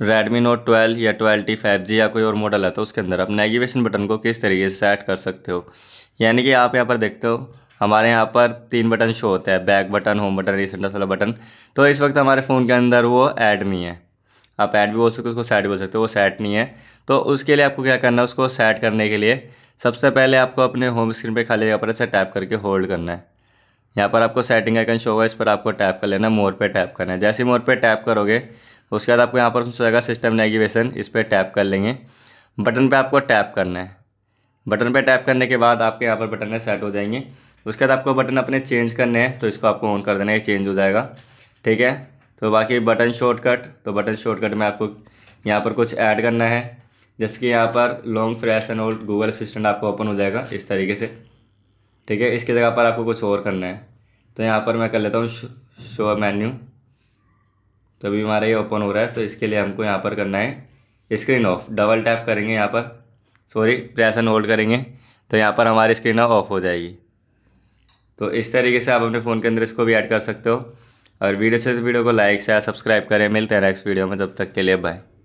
Redmi note twelve या twelve T five या कोई और मॉडल आता है तो उसके अंदर आप नेविगेशन बटन को किस तरीके से सेट कर सकते हो यानी कि आप यहाँ पर देखते हो हमारे यहाँ पर तीन बटन शो होता है back button home button recent वाला बटन तो इस वक्त हमारे फ़ोन के अंदर वो ऐड नहीं है आप ऐड भी बोल सकते हो उसको सेट भी बोल सकते हो वो सेट नहीं है तो उसके लिए आपको क्या करना है उसको सेट करने के लिए सबसे पहले आपको अपने होम स्क्रीन पे खाली जगह पर ऐसे टैप करके होल्ड करना है यहाँ पर आपको सेटिंग आइकन शो होगा इस पर आपको टैप कर लेना मोर पे टैप करना है जैसे मोर पे टैप करोगे उसके बाद आपको यहाँ पर रहेगा सिस्टम नेगिवेशन इस पर टैप कर लेंगे बटन पे आपको टैप करना है बटन पे टैप करने के बाद आपके यहाँ पर बटन है सेट हो जाएंगे उसके बाद आपको बटन अपने चेंज करने हैं तो इसको आपको ऑन कर देना है चेंज हो जाएगा ठीक है तो बाकी बटन शॉर्टकट तो बटन शॉर्टकट में आपको यहाँ पर कुछ ऐड करना है जैसे कि यहाँ पर long press and hold Google assistant आपको ओपन हो जाएगा इस तरीके से ठीक है इसकी जगह पर आपको कुछ और करना है तो यहाँ पर मैं कर लेता हूँ शो मेन्यू तो अभी हमारा ये ओपन हो रहा है तो इसके लिए हमको यहाँ पर करना है स्क्रीन ऑफ डबल टैप करेंगे यहाँ पर सॉरी प्रेस एंड होल्ड करेंगे तो यहाँ पर हमारी स्क्रीन ऑफ हो जाएगी तो इस तरीके से आप अपने फ़ोन के अंदर इसको भी ऐड कर सकते हो और वीडियो से इस वीडियो को लाइक शेयर सब्सक्राइब करें मिलते हैं नेक्स्ट वीडियो में तब तक के लिए बाय